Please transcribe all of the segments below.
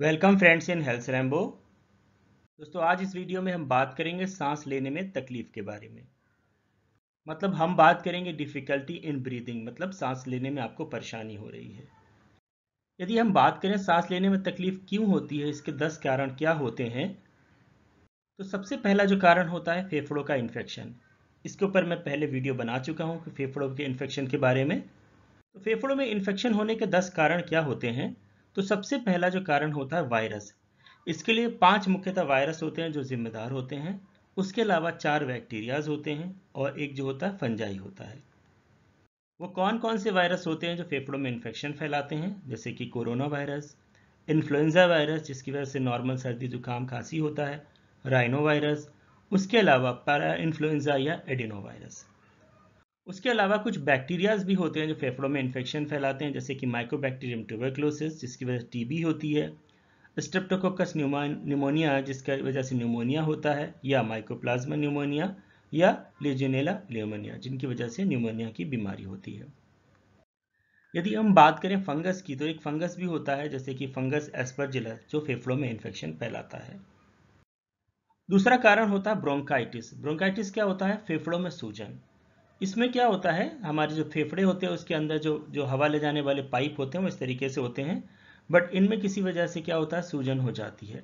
welcome friends in health Rambo दोस्तों आज इस वीडियो में हम बात करेंगे सांस लेने में तकलीफ के बारे में मतलब हम बात करेंगे डिफ़िकल्टी इन ब्रीदिंग मतलब सांस लेने में आपको परेशानी हो रही है यदि हम बात करें सांस लेने में तकलीफ क्यों होती है इसके दस कारण क्या होते हैं तो सबसे पहला जो कारण होता है फेफड़ों का इन्फेक्शन इसके ऊपर मैं पहले वीडियो बना चुका हूँ फेफड़ों के इन्फेक्शन के बारे में तो फेफड़ों में इन्फेक्शन होने के दस कारण क्या होते हैं तो सबसे पहला जो कारण होता है वायरस इसके लिए पांच मुख्यतः वायरस होते हैं जो जिम्मेदार होते हैं उसके अलावा चार बैक्टीरियाज होते हैं और एक जो होता है फंजाई होता है वो कौन कौन से वायरस होते हैं जो फेफड़ों में इन्फेक्शन फैलाते हैं जैसे कि कोरोना वायरस इन्फ्लुएंजा वायरस जिसकी वजह से नॉर्मल सर्दी जुकाम खांसी होता है राइनो वायरस उसके अलावा पैरा इन्फ्लुएंजा या एडिनो वायरस उसके अलावा कुछ बैक्टीरियाज भी होते हैं जो फेफड़ों में इन्फेक्शन फैलाते हैं जैसे कि माइक्रोबैक्टीरियम ट्यूबरक्लोसिस जिसकी वजह से टीबी होती है स्ट्रेप्टोकोकस न्यूमोनिया जिसका वजह से न्यूमोनिया होता है या माइक्रोप्लाज्मा न्यूमोनिया या लेजेनेला न्यूमोनिया जिनकी वजह से न्यूमोनिया की बीमारी होती है यदि हम बात करें फंगस की तो एक फंगस भी होता है जैसे कि फंगस एस्परजिलस जो फेफड़ों में इन्फेक्शन फैलाता है दूसरा कारण होता है ब्रोंकाइटिस ब्रोंकाइटिस क्या होता है फेफड़ों में सूजन इसमें क्या होता है हमारे जो फेफड़े होते हैं उसके अंदर जो जो हवा ले जाने वाले पाइप होते हैं वो इस तरीके से होते हैं बट इनमें किसी वजह से क्या होता है सूजन हो जाती है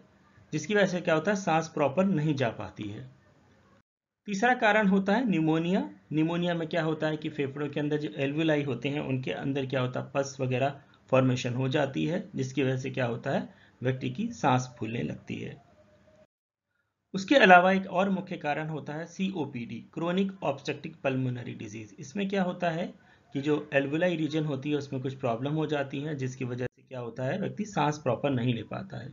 जिसकी वजह से क्या होता है सांस प्रॉपर नहीं जा पाती है तीसरा कारण होता है निमोनिया निमोनिया में क्या होता है कि फेफड़ों के अंदर जो एल्विलाई होते हैं उनके अंदर क्या होता है पस वगैरह फॉर्मेशन हो जाती है जिसकी वजह से क्या होता है व्यक्ति की सांस फूलने लगती है उसके अलावा एक और मुख्य कारण होता है C O P D chronic obstructive pulmonary disease इसमें क्या होता है कि जो एल्वुलाई रीजन होती है उसमें कुछ प्रॉब्लम हो जाती है जिसकी वजह से क्या होता है व्यक्ति सांस प्रॉपर नहीं ले पाता है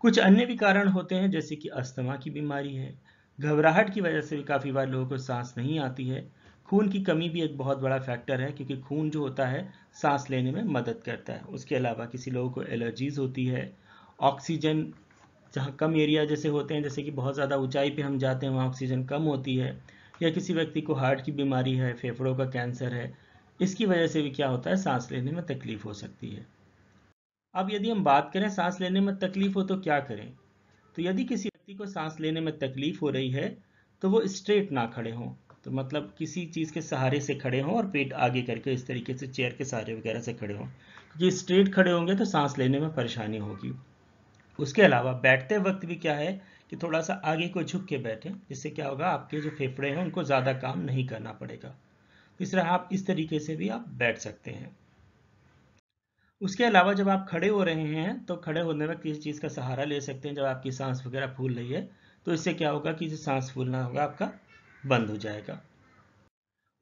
कुछ अन्य भी कारण होते हैं जैसे कि अस्थमा की बीमारी है घबराहट की वजह से भी काफ़ी बार लोगों को सांस नहीं आती है खून की कमी भी एक बहुत बड़ा फैक्टर है क्योंकि खून जो होता है सांस लेने में मदद करता है उसके अलावा किसी लोगों को एलर्जीज़ होती है ऑक्सीजन जहाँ कम एरिया जैसे होते हैं जैसे कि बहुत ज़्यादा ऊंचाई पे हम जाते हैं वहाँ ऑक्सीजन कम होती है या किसी व्यक्ति को हार्ट की बीमारी है फेफड़ों का कैंसर है इसकी वजह से भी क्या होता है सांस लेने में तकलीफ हो सकती है अब यदि हम बात करें सांस लेने में तकलीफ हो तो क्या करें तो यदि किसी व्यक्ति को सांस लेने में तकलीफ हो रही है तो वो स्ट्रेट ना खड़े हों तो मतलब किसी चीज़ के सहारे से खड़े हों और पेट आगे करके इस तरीके से चेयर के सहारे वगैरह से खड़े हों क्योंकि स्ट्रेट खड़े होंगे तो सांस लेने में परेशानी होगी उसके अलावा बैठते वक्त भी क्या है कि थोड़ा सा आगे को झुक के बैठें जिससे क्या होगा आपके जो फेफड़े हैं उनको ज़्यादा काम नहीं करना पड़ेगा तीसरा आप इस तरीके से भी आप बैठ सकते हैं उसके अलावा जब आप खड़े हो रहे हैं तो खड़े होने वक्त किसी चीज़ का सहारा ले सकते हैं जब आपकी सांस वगैरह फूल रही है तो इससे क्या होगा कि जो सांस फूलना होगा आपका बंद हो जाएगा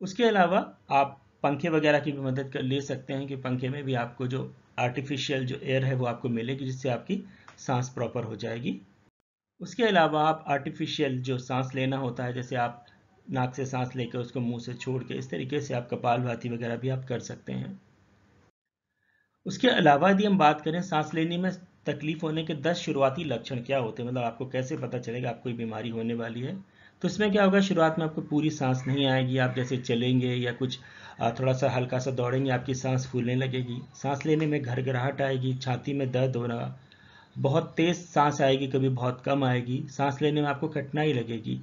उसके अलावा आप पंखे वगैरह की भी मदद कर ले सकते हैं कि पंखे में भी आपको जो आर्टिफिशियल जो एयर है वो आपको मिलेगी जिससे आपकी सांस प्रॉपर हो जाएगी उसके अलावा आप आर्टिफिशियल जो सांस लेना होता है जैसे आप नाक से सांस लेकर उसको मुंह से छोड़ के इस तरीके से आप कपाल भाती वगैरह भी आप कर सकते हैं उसके अलावा यदि हम बात करें सांस लेने में तकलीफ होने के 10 शुरुआती लक्षण क्या होते हैं मतलब आपको कैसे पता चलेगा आपको बीमारी होने वाली है तो इसमें क्या होगा शुरुआत में आपको पूरी सांस नहीं आएगी आप जैसे चलेंगे या कुछ थोड़ा सा हल्का सा दौड़ेंगे आपकी सांस फूलने लगेगी सांस लेने में घर आएगी छाती में दर्द रहा बहुत तेज सांस आएगी कभी बहुत कम आएगी सांस लेने में आपको कठिनाई लगेगी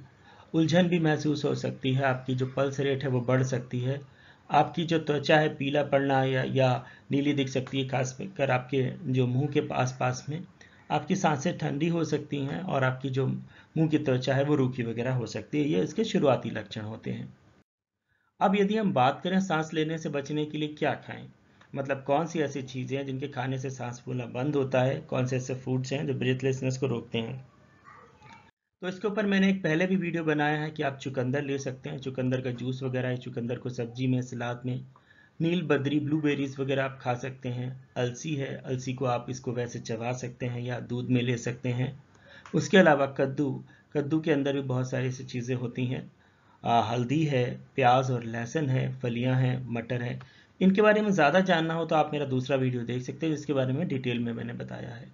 उलझन भी महसूस हो सकती है आपकी जो पल्स रेट है वो बढ़ सकती है आपकी जो त्वचा है पीला पड़ना या, या नीली दिख सकती है खास कर आपके जो मुंह के पास पास में आपकी सांसें ठंडी हो सकती हैं और आपकी जो मुंह की त्वचा है वो रूखी वगैरह हो सकती है ये इसके शुरुआती लक्षण होते हैं अब यदि हम बात करें सांस लेने से बचने के लिए क्या खाएं मतलब कौन सी ऐसी चीज़ें हैं जिनके खाने से सांस फूलना बंद होता है कौन से ऐसे फूड्स हैं जो ब्रेथलेसनेस को रोकते हैं तो इसके ऊपर मैंने एक पहले भी वीडियो बनाया है कि आप चुकंदर ले सकते हैं चुकंदर का जूस वगैरह है चुकंदर को सब्जी में सलाद में नील बद्री ब्लूबेरीज वगैरह आप खा सकते हैं अलसी है अलसी को आप इसको वैसे चबा सकते हैं या दूध में ले सकते हैं उसके अलावा कद्दू कद्दू के अंदर भी बहुत सारी ऐसी चीज़ें होती हैं हल्दी है प्याज और लहसुन है फलियां हैं मटर है इनके बारे में ज़्यादा जानना हो तो आप मेरा दूसरा वीडियो देख सकते हो जिसके बारे में डिटेल में मैंने बताया है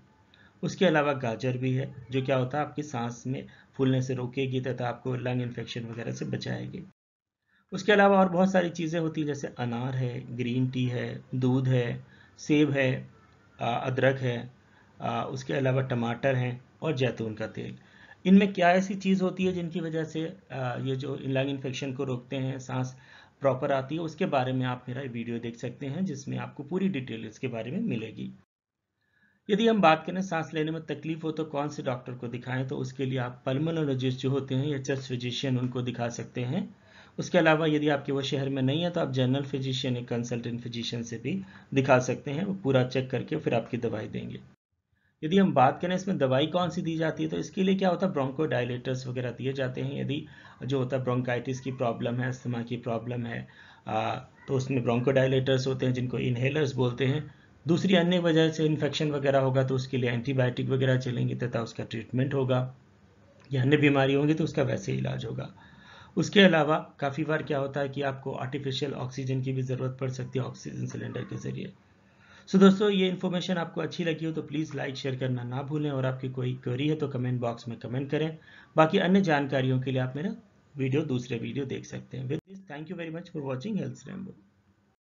उसके अलावा गाजर भी है जो क्या होता है आपकी सांस में फूलने से रोकेगी तथा आपको लंग इन्फेक्शन वगैरह से बचाएगी उसके अलावा और बहुत सारी चीज़ें होती हैं जैसे अनार है ग्रीन टी है दूध है सेब है अदरक है उसके अलावा टमाटर हैं और जैतून का तेल इनमें क्या ऐसी चीज़ होती है जिनकी वजह से ये जो लंग इन्फेक्शन को रोकते हैं सांस प्रॉपर आती है उसके बारे में आप मेरा वीडियो देख सकते हैं जिसमें आपको पूरी डिटेल इसके बारे में मिलेगी यदि हम बात करें सांस लेने में तकलीफ हो तो कौन से डॉक्टर को दिखाएं तो उसके लिए आप पल्मोनोलॉजिस्ट जो होते हैं या चेस्ट फिजिशियन उनको दिखा सकते हैं उसके अलावा यदि आपके वो शहर में नहीं है तो आप जनरल फिजिशियन या कंसल्टेंट फिजिशियन से भी दिखा सकते हैं वो पूरा चेक करके फिर आपकी दवाई देंगे यदि हम बात करें इसमें दवाई कौन सी दी जाती है तो इसके लिए क्या होता है ब्रोंकोडाइलेटर्स वगैरह दिए जाते हैं यदि जो होता है ब्रोंकाइटिस की प्रॉब्लम है अस्थमा की प्रॉब्लम है आ, तो उसमें ब्रोंकोडाइलेटर्स होते हैं जिनको इनहेलर्स बोलते हैं दूसरी अन्य वजह से इन्फेक्शन वगैरह होगा तो उसके लिए एंटीबायोटिक वगैरह चलेंगे तथा उसका ट्रीटमेंट होगा या अन्य बीमारी होंगी तो उसका वैसे इलाज होगा उसके अलावा काफ़ी बार क्या होता है कि आपको आर्टिफिशियल ऑक्सीजन की भी ज़रूरत पड़ सकती है ऑक्सीजन सिलेंडर के ज़रिए सो दोस्तों ये इन्फॉर्मेशन आपको अच्छी लगी हो तो प्लीज़ लाइक शेयर करना ना भूलें और आपकी कोई क्वेरी है तो कमेंट बॉक्स में कमेंट करें बाकी अन्य जानकारियों के लिए आप मेरा वीडियो दूसरे वीडियो देख सकते हैं with this thank you very much for watching health rainbow